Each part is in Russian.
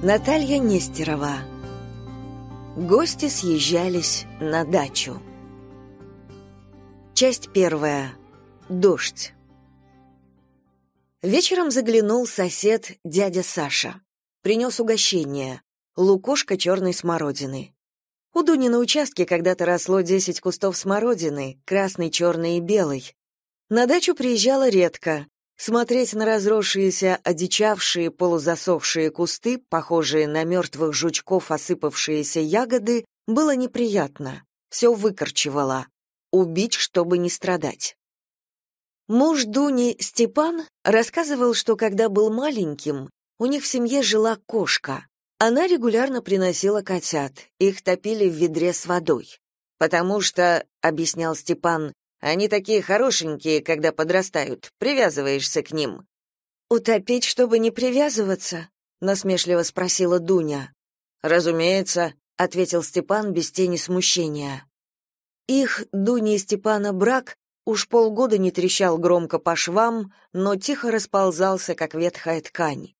Наталья Нестерова. Гости съезжались на дачу. Часть первая. Дождь. Вечером заглянул сосед, дядя Саша. Принес угощение. Лукошка черной смородины. У Дуни на участке когда-то росло 10 кустов смородины, красный, черный и белый. На дачу приезжала редко, Смотреть на разросшиеся, одичавшие, полузасохшие кусты, похожие на мертвых жучков, осыпавшиеся ягоды, было неприятно. Все выкорчевало. Убить, чтобы не страдать. Муж Дуни, Степан, рассказывал, что когда был маленьким, у них в семье жила кошка. Она регулярно приносила котят, их топили в ведре с водой. Потому что, объяснял Степан, они такие хорошенькие, когда подрастают, привязываешься к ним». «Утопить, чтобы не привязываться?» — насмешливо спросила Дуня. «Разумеется», — ответил Степан без тени смущения. Их, Дуни и Степана, брак уж полгода не трещал громко по швам, но тихо расползался, как ветхая ткань.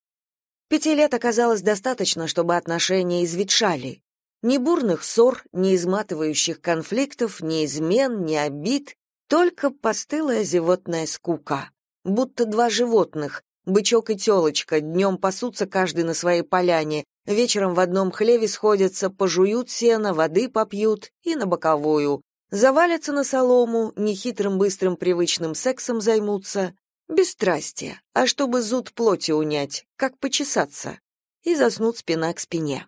Пяти лет оказалось достаточно, чтобы отношения изветшали. Ни бурных ссор, ни изматывающих конфликтов, ни измен, ни обид, только постылая животная скука. Будто два животных, бычок и телочка, днем пасутся каждый на своей поляне, вечером в одном хлеве сходятся, пожуют сено, воды попьют и на боковую. Завалятся на солому, нехитрым быстрым привычным сексом займутся. без страсти, а чтобы зуд плоти унять, как почесаться. И заснут спина к спине.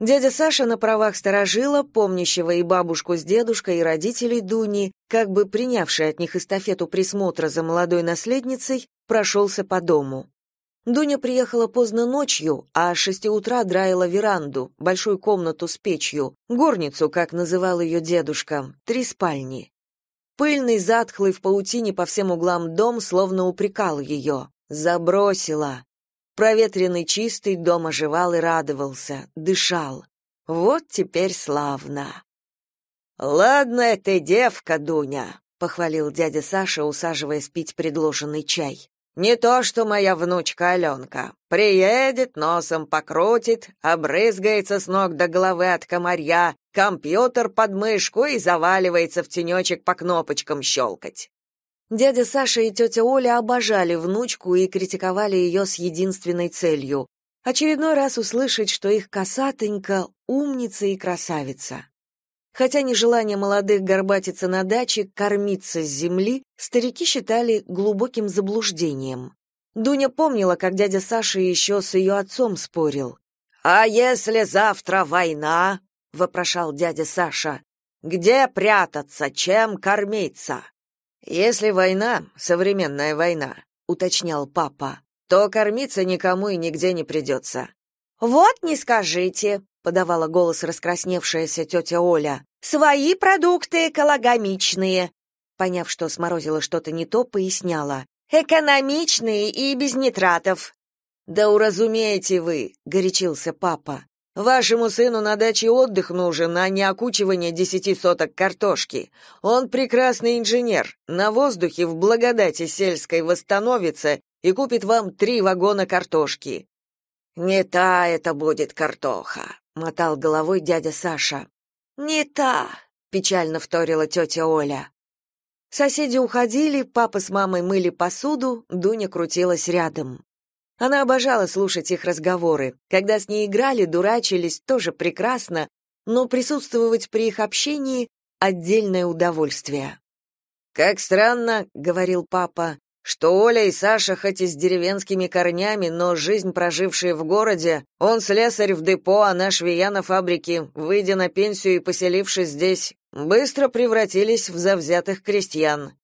Дядя Саша на правах сторожила, помнящего и бабушку с дедушкой, и родителей Дуни, как бы принявший от них эстафету присмотра за молодой наследницей, прошелся по дому. Дуня приехала поздно ночью, а с шести утра драила веранду, большую комнату с печью, горницу, как называл ее дедушка, три спальни. Пыльный, затхлый в паутине по всем углам дом словно упрекал ее. «Забросила!» Проветренный чистый дом оживал и радовался, дышал. Вот теперь славно. «Ладно ты, девка, Дуня», — похвалил дядя Саша, усаживаясь пить предложенный чай. «Не то, что моя внучка Аленка. Приедет, носом покрутит, обрызгается с ног до головы от комарья, компьютер под мышку и заваливается в тенечек по кнопочкам щелкать. Дядя Саша и тетя Оля обожали внучку и критиковали ее с единственной целью — очередной раз услышать, что их косатенька умница и красавица. Хотя нежелание молодых горбатиться на даче, кормиться с земли, старики считали глубоким заблуждением. Дуня помнила, как дядя Саша еще с ее отцом спорил. «А если завтра война?» — вопрошал дядя Саша. «Где прятаться, чем кормиться?» Если война, современная война, уточнял папа, то кормиться никому и нигде не придется». Вот не скажите, подавала голос раскрасневшаяся тетя Оля. Свои продукты экологомичные. Поняв, что сморозила что-то не то, поясняла: экономичные и без нитратов. Да уразумеете вы, горячился папа. Вашему сыну на даче отдых нужен, а не окучивание десяти соток картошки. Он прекрасный инженер. На воздухе в благодати сельской восстановится и купит вам три вагона картошки. Не та это будет картоха, мотал головой дядя Саша. Не та, печально вторила тетя Оля. Соседи уходили, папа с мамой мыли посуду, Дуня крутилась рядом. Она обожала слушать их разговоры. Когда с ней играли, дурачились, тоже прекрасно, но присутствовать при их общении — отдельное удовольствие. «Как странно», — говорил папа, — «что Оля и Саша хоть и с деревенскими корнями, но жизнь прожившие в городе, он слесарь в депо, она а швея на фабрике, выйдя на пенсию и поселившись здесь, быстро превратились в завзятых крестьян».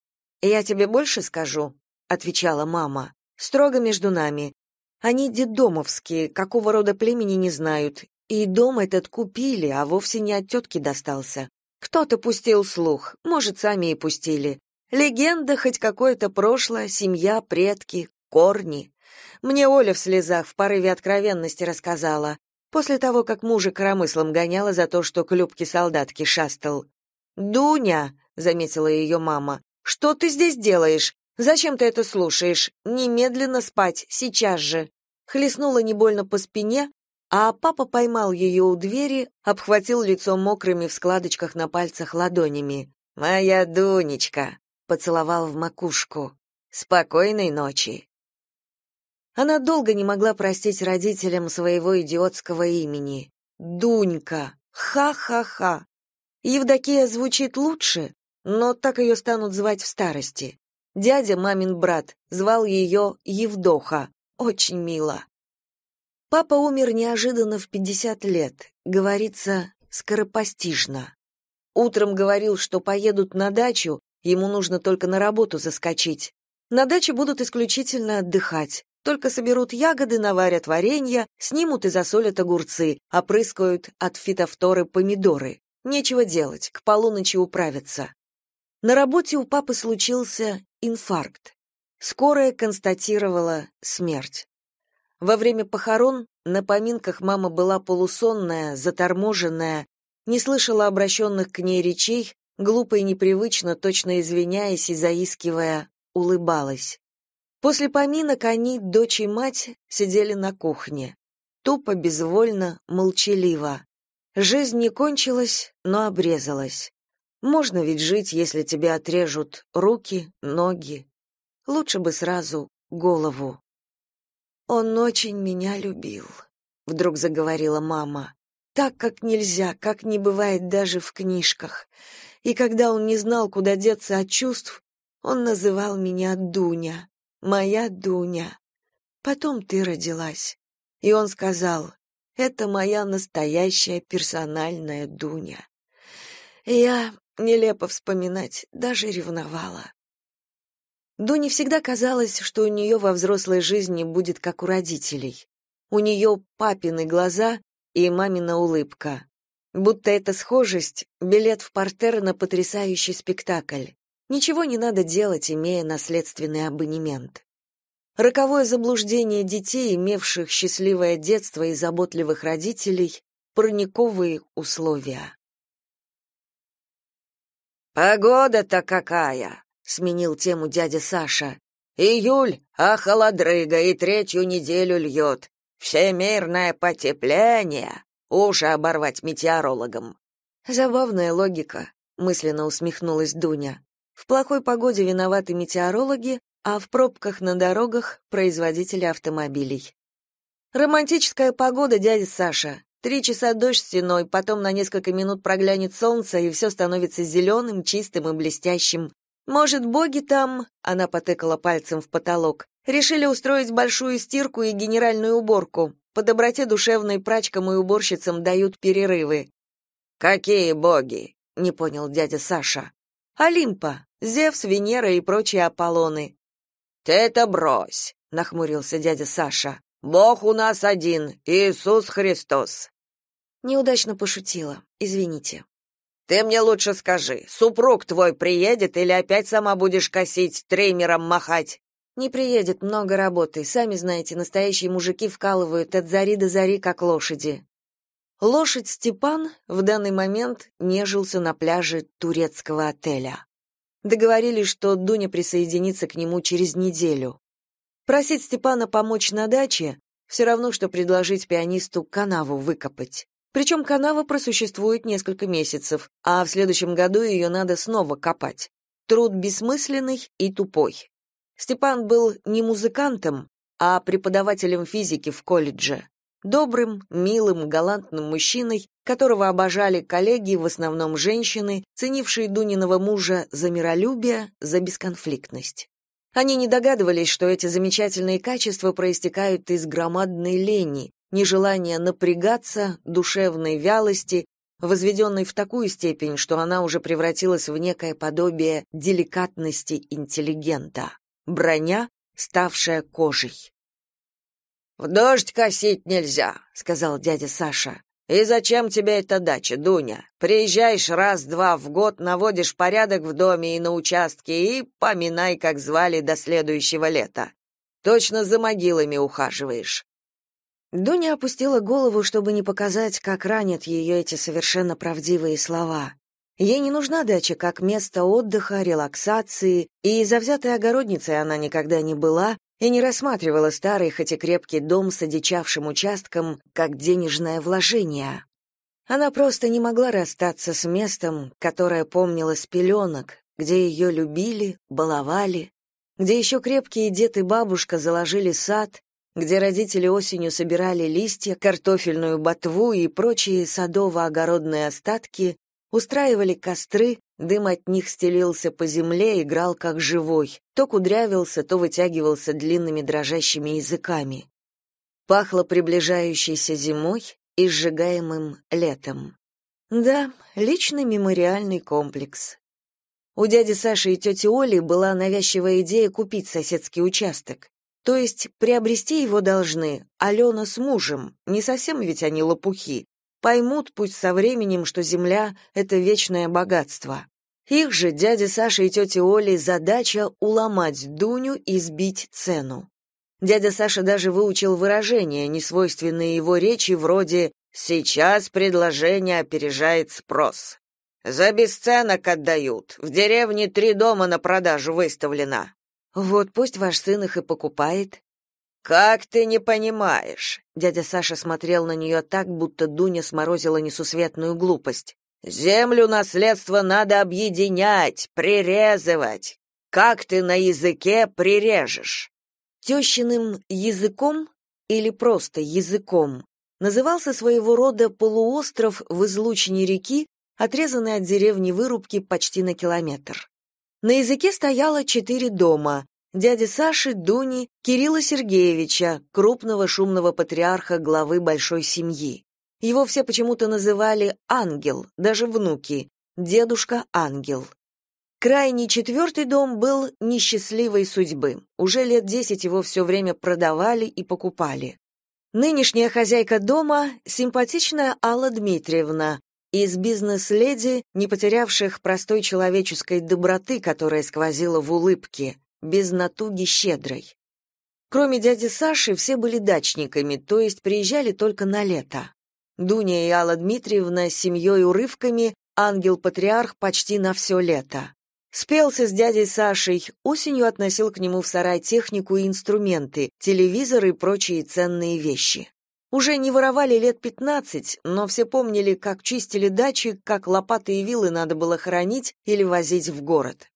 «Я тебе больше скажу», — отвечала мама. «Строго между нами. Они дедомовские, какого рода племени не знают. И дом этот купили, а вовсе не от тетки достался. Кто-то пустил слух, может, сами и пустили. Легенда, хоть какое-то прошлое, семья, предки, корни. Мне Оля в слезах в порыве откровенности рассказала. После того, как мужа коромыслом гоняла за то, что к Любке солдатки шастал. «Дуня», — заметила ее мама, — «что ты здесь делаешь? Зачем ты это слушаешь? Немедленно спать, сейчас же. Хлестнула не больно по спине, а папа поймал ее у двери, обхватил лицо мокрыми в складочках на пальцах ладонями. Моя Дунечка, поцеловал в макушку. Спокойной ночи. Она долго не могла простить родителям своего идиотского имени. Дунька. Ха-ха-ха. Евдокия звучит лучше, но так ее станут звать в старости. Дядя, мамин брат, звал ее Евдоха. Очень мило. Папа умер неожиданно в 50 лет. Говорится, скоропостижно. Утром говорил, что поедут на дачу, ему нужно только на работу заскочить. На даче будут исключительно отдыхать. Только соберут ягоды, наварят варенья, снимут и засолят огурцы, опрыскают от фитофторы помидоры. Нечего делать, к полуночи управятся. На работе у папы случился инфаркт. Скорая констатировала смерть. Во время похорон на поминках мама была полусонная, заторможенная, не слышала обращенных к ней речей, глупо и непривычно, точно извиняясь и заискивая, улыбалась. После поминок они, дочь и мать, сидели на кухне. Тупо, безвольно, молчаливо. Жизнь не кончилась, но обрезалась. Можно ведь жить, если тебе отрежут руки, ноги. Лучше бы сразу голову. Он очень меня любил, вдруг заговорила мама. Так как нельзя, как не бывает даже в книжках. И когда он не знал, куда деться от чувств, он называл меня Дуня, моя Дуня. Потом ты родилась. И он сказал: "Это моя настоящая персональная Дуня". Я Нелепо вспоминать, даже ревновала. Дуне всегда казалось, что у нее во взрослой жизни будет как у родителей. У нее папины глаза и мамина улыбка. Будто эта схожесть — билет в портер на потрясающий спектакль. Ничего не надо делать, имея наследственный абонемент. Роковое заблуждение детей, имевших счастливое детство и заботливых родителей — парниковые условия. Погода-то какая, сменил тему дядя Саша. Июль, а холодрыга и третью неделю льет. Всемирное потепление. Уши оборвать метеорологам. Забавная логика, мысленно усмехнулась Дуня. В плохой погоде виноваты метеорологи, а в пробках на дорогах производители автомобилей. Романтическая погода, дядя Саша, Три часа дождь стеной, потом на несколько минут проглянет солнце, и все становится зеленым, чистым и блестящим. Может, боги там, она потыкала пальцем в потолок, решили устроить большую стирку и генеральную уборку. По доброте душевной прачкам и уборщицам дают перерывы. Какие боги? не понял дядя Саша. Олимпа, Зевс, Венера и прочие Аполлоны. Ты это брось, нахмурился дядя Саша. Бог у нас один, Иисус Христос. Неудачно пошутила. Извините. Ты мне лучше скажи, супруг твой приедет или опять сама будешь косить, треймером махать? Не приедет, много работы. Сами знаете, настоящие мужики вкалывают от зари до зари, как лошади. Лошадь Степан в данный момент нежился на пляже турецкого отеля. Договорились, что Дуня присоединится к нему через неделю. Просить Степана помочь на даче все равно, что предложить пианисту канаву выкопать. Причем канава просуществует несколько месяцев, а в следующем году ее надо снова копать. Труд бессмысленный и тупой. Степан был не музыкантом, а преподавателем физики в колледже. Добрым, милым, галантным мужчиной, которого обожали коллеги, в основном женщины, ценившие Дуниного мужа за миролюбие, за бесконфликтность. Они не догадывались, что эти замечательные качества проистекают из громадной лени, нежелание напрягаться, душевной вялости, возведенной в такую степень, что она уже превратилась в некое подобие деликатности интеллигента, броня, ставшая кожей. «В дождь косить нельзя», — сказал дядя Саша. «И зачем тебе эта дача, Дуня? Приезжаешь раз-два в год, наводишь порядок в доме и на участке, и поминай, как звали до следующего лета. Точно за могилами ухаживаешь. Дуня опустила голову, чтобы не показать, как ранят ее эти совершенно правдивые слова. Ей не нужна дача как место отдыха, релаксации, и завзятой огородницей она никогда не была и не рассматривала старый, хоть и крепкий дом с одичавшим участком, как денежное вложение. Она просто не могла расстаться с местом, которое помнила с пеленок, где ее любили, баловали, где еще крепкие дед и бабушка заложили сад, где родители осенью собирали листья, картофельную ботву и прочие садово-огородные остатки, устраивали костры, дым от них стелился по земле, играл как живой, то кудрявился, то вытягивался длинными дрожащими языками. Пахло приближающейся зимой и сжигаемым летом. Да, личный мемориальный комплекс. У дяди Саши и тети Оли была навязчивая идея купить соседский участок. То есть приобрести его должны Алена с мужем, не совсем ведь они лопухи. Поймут пусть со временем, что земля — это вечное богатство. Их же дяде Саше и тете Оле задача уломать Дуню и сбить цену. Дядя Саша даже выучил выражения, несвойственные его речи, вроде «сейчас предложение опережает спрос». «За бесценок отдают. В деревне три дома на продажу выставлено. Вот пусть ваш сын их и покупает. Как ты не понимаешь? Дядя Саша смотрел на нее так, будто Дуня сморозила несусветную глупость. Землю наследство надо объединять, прирезывать. Как ты на языке прирежешь? Тещиным языком или просто языком назывался своего рода полуостров в излучине реки, отрезанный от деревни вырубки почти на километр. На языке стояло четыре дома — дяди Саши, Дуни, Кирилла Сергеевича, крупного шумного патриарха главы большой семьи. Его все почему-то называли «ангел», даже внуки, «дедушка-ангел». Крайний четвертый дом был несчастливой судьбы. Уже лет десять его все время продавали и покупали. Нынешняя хозяйка дома — симпатичная Алла Дмитриевна, из бизнес-леди, не потерявших простой человеческой доброты, которая сквозила в улыбке, без натуги щедрой. Кроме дяди Саши, все были дачниками, то есть приезжали только на лето. Дуня и Алла Дмитриевна с семьей урывками, ангел-патриарх почти на все лето. Спелся с дядей Сашей, осенью относил к нему в сарай технику и инструменты, телевизор и прочие ценные вещи. Уже не воровали лет пятнадцать, но все помнили, как чистили дачи, как лопаты и вилы надо было хранить или возить в город.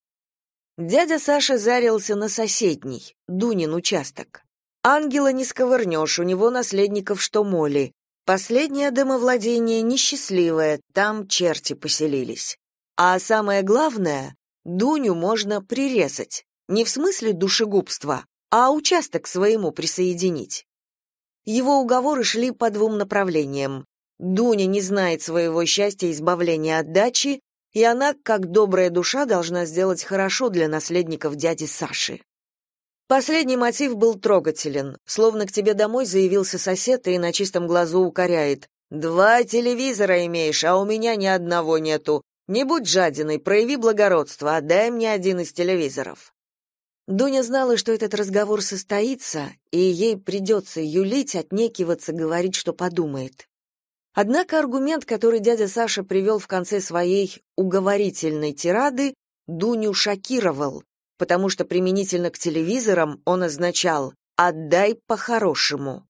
Дядя Саша зарился на соседний, Дунин участок. Ангела не сковырнешь, у него наследников что моли. Последнее домовладение несчастливое, там черти поселились. А самое главное, Дуню можно прирезать. Не в смысле душегубства, а участок своему присоединить. Его уговоры шли по двум направлениям. Дуня не знает своего счастья и избавления от дачи, и она, как добрая душа, должна сделать хорошо для наследников дяди Саши. Последний мотив был трогателен, словно к тебе домой заявился сосед и на чистом глазу укоряет. «Два телевизора имеешь, а у меня ни одного нету. Не будь жадиной, прояви благородство, отдай мне один из телевизоров». Дуня знала, что этот разговор состоится, и ей придется юлить, отнекиваться, говорить, что подумает. Однако аргумент, который дядя Саша привел в конце своей уговорительной тирады, Дуню шокировал, потому что применительно к телевизорам он означал «отдай по-хорошему».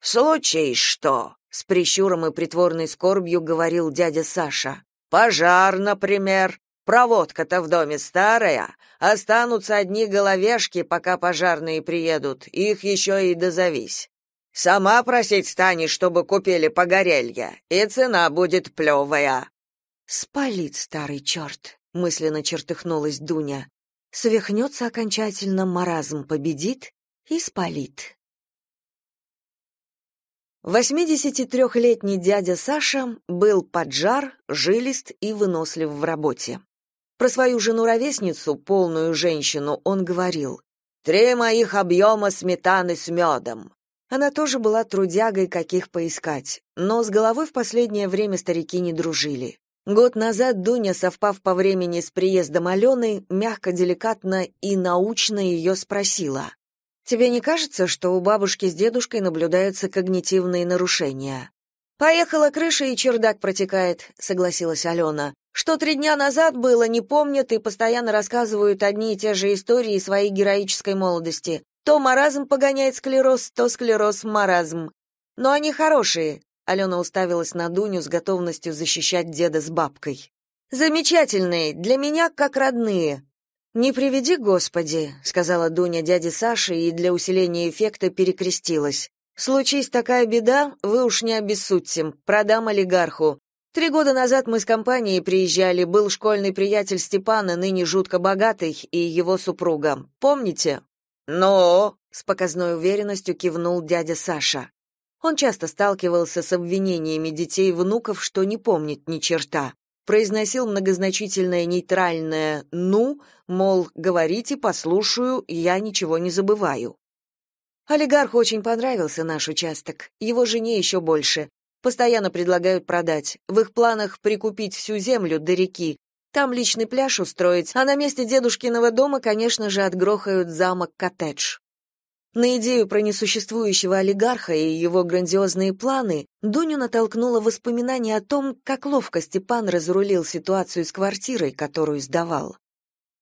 Случай, что?» — с прищуром и притворной скорбью говорил дядя Саша. «Пожар, например, Проводка-то в доме старая, останутся одни головешки, пока пожарные приедут, их еще и дозовись. Сама просить станешь, чтобы купили погорелья, и цена будет плевая». «Спалит старый черт», — мысленно чертыхнулась Дуня. «Свихнется окончательно, маразм победит и спалит». 83-летний дядя Саша был поджар, жилист и вынослив в работе. Про свою жену-ровесницу, полную женщину, он говорил «Три моих объема сметаны с медом». Она тоже была трудягой, каких поискать, но с головой в последнее время старики не дружили. Год назад Дуня, совпав по времени с приездом Алены, мягко, деликатно и научно ее спросила. «Тебе не кажется, что у бабушки с дедушкой наблюдаются когнитивные нарушения?» «Поехала крыша, и чердак протекает», — согласилась Алена. «Что три дня назад было, не помнят и постоянно рассказывают одни и те же истории своей героической молодости. То маразм погоняет склероз, то склероз — маразм. Но они хорошие», — Алена уставилась на Дуню с готовностью защищать деда с бабкой. «Замечательные, для меня как родные». «Не приведи, Господи», — сказала Дуня дяде Саше и для усиления эффекта перекрестилась. Случись такая беда, вы уж не обессудьте, продам олигарху. Три года назад мы с компанией приезжали, был школьный приятель Степана, ныне жутко богатый, и его супруга. Помните? Но, с показной уверенностью кивнул дядя Саша. Он часто сталкивался с обвинениями детей и внуков, что не помнит ни черта. Произносил многозначительное нейтральное «ну», мол, говорите, послушаю, я ничего не забываю. Олигарху очень понравился наш участок, его жене еще больше. Постоянно предлагают продать. В их планах прикупить всю землю до реки. Там личный пляж устроить, а на месте дедушкиного дома, конечно же, отгрохают замок-коттедж. На идею про несуществующего олигарха и его грандиозные планы Дуню натолкнуло воспоминание о том, как ловко Степан разрулил ситуацию с квартирой, которую сдавал.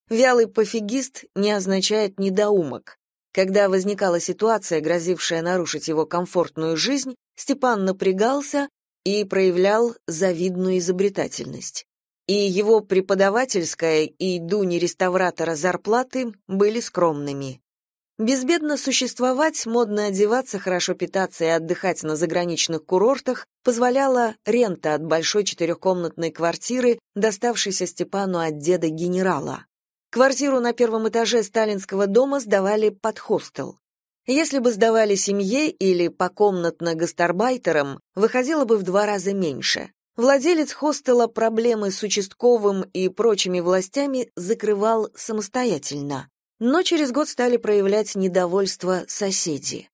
Вялый пофигист не означает недоумок. Когда возникала ситуация, грозившая нарушить его комфортную жизнь, Степан напрягался и проявлял завидную изобретательность. И его преподавательская и дуни реставратора зарплаты были скромными. Безбедно существовать, модно одеваться, хорошо питаться и отдыхать на заграничных курортах позволяла рента от большой четырехкомнатной квартиры, доставшейся Степану от деда генерала. Квартиру на первом этаже сталинского дома сдавали под хостел. Если бы сдавали семье или по покомнатно гастарбайтерам, выходило бы в два раза меньше. Владелец хостела проблемы с участковым и прочими властями закрывал самостоятельно, но через год стали проявлять недовольство соседи.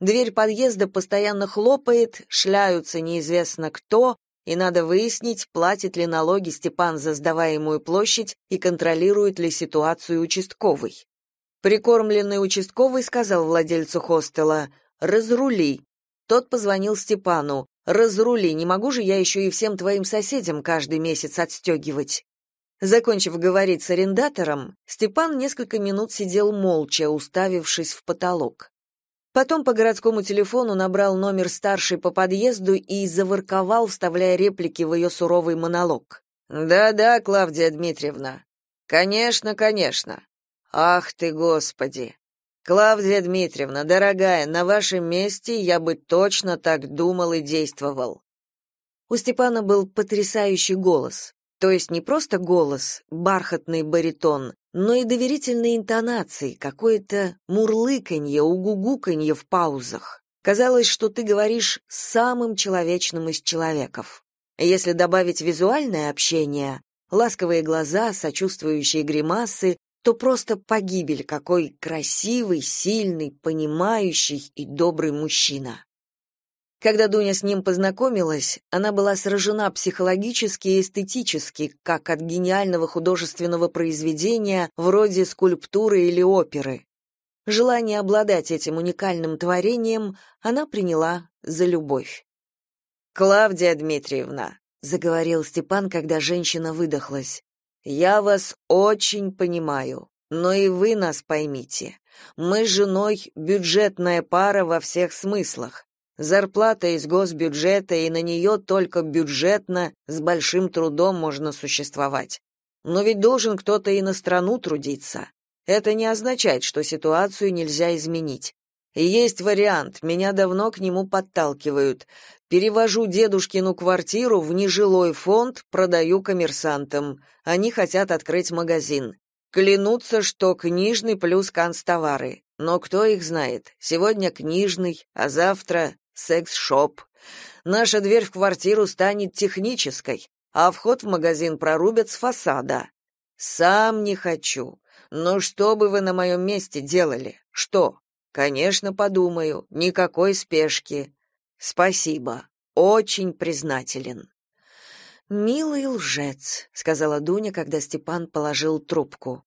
Дверь подъезда постоянно хлопает, шляются неизвестно кто, и надо выяснить, платит ли налоги Степан за сдаваемую площадь и контролирует ли ситуацию участковый. Прикормленный участковый сказал владельцу хостела «Разрули». Тот позвонил Степану «Разрули, не могу же я еще и всем твоим соседям каждый месяц отстегивать». Закончив говорить с арендатором, Степан несколько минут сидел молча, уставившись в потолок. Потом по городскому телефону набрал номер старшей по подъезду и заворковал, вставляя реплики в ее суровый монолог. «Да-да, Клавдия Дмитриевна. Конечно, конечно. Ах ты, Господи! Клавдия Дмитриевна, дорогая, на вашем месте я бы точно так думал и действовал». У Степана был потрясающий голос. То есть не просто голос, бархатный баритон, но и доверительной интонации, какое-то мурлыканье, угугуканье в паузах. Казалось, что ты говоришь с самым человечным из человеков. Если добавить визуальное общение, ласковые глаза, сочувствующие гримасы, то просто погибель, какой красивый, сильный, понимающий и добрый мужчина. Когда Дуня с ним познакомилась, она была сражена психологически и эстетически, как от гениального художественного произведения вроде скульптуры или оперы. Желание обладать этим уникальным творением она приняла за любовь. «Клавдия Дмитриевна», — заговорил Степан, когда женщина выдохлась, — «я вас очень понимаю, но и вы нас поймите. Мы с женой бюджетная пара во всех смыслах. Зарплата из госбюджета, и на нее только бюджетно, с большим трудом можно существовать. Но ведь должен кто-то и на страну трудиться. Это не означает, что ситуацию нельзя изменить. И есть вариант, меня давно к нему подталкивают. Перевожу дедушкину квартиру в нежилой фонд, продаю коммерсантам. Они хотят открыть магазин. Клянутся, что книжный плюс канцтовары. Но кто их знает? Сегодня книжный, а завтра секс-шоп. Наша дверь в квартиру станет технической, а вход в магазин прорубят с фасада. Сам не хочу. Но что бы вы на моем месте делали? Что? Конечно, подумаю. Никакой спешки. Спасибо. Очень признателен. Милый лжец, сказала Дуня, когда Степан положил трубку.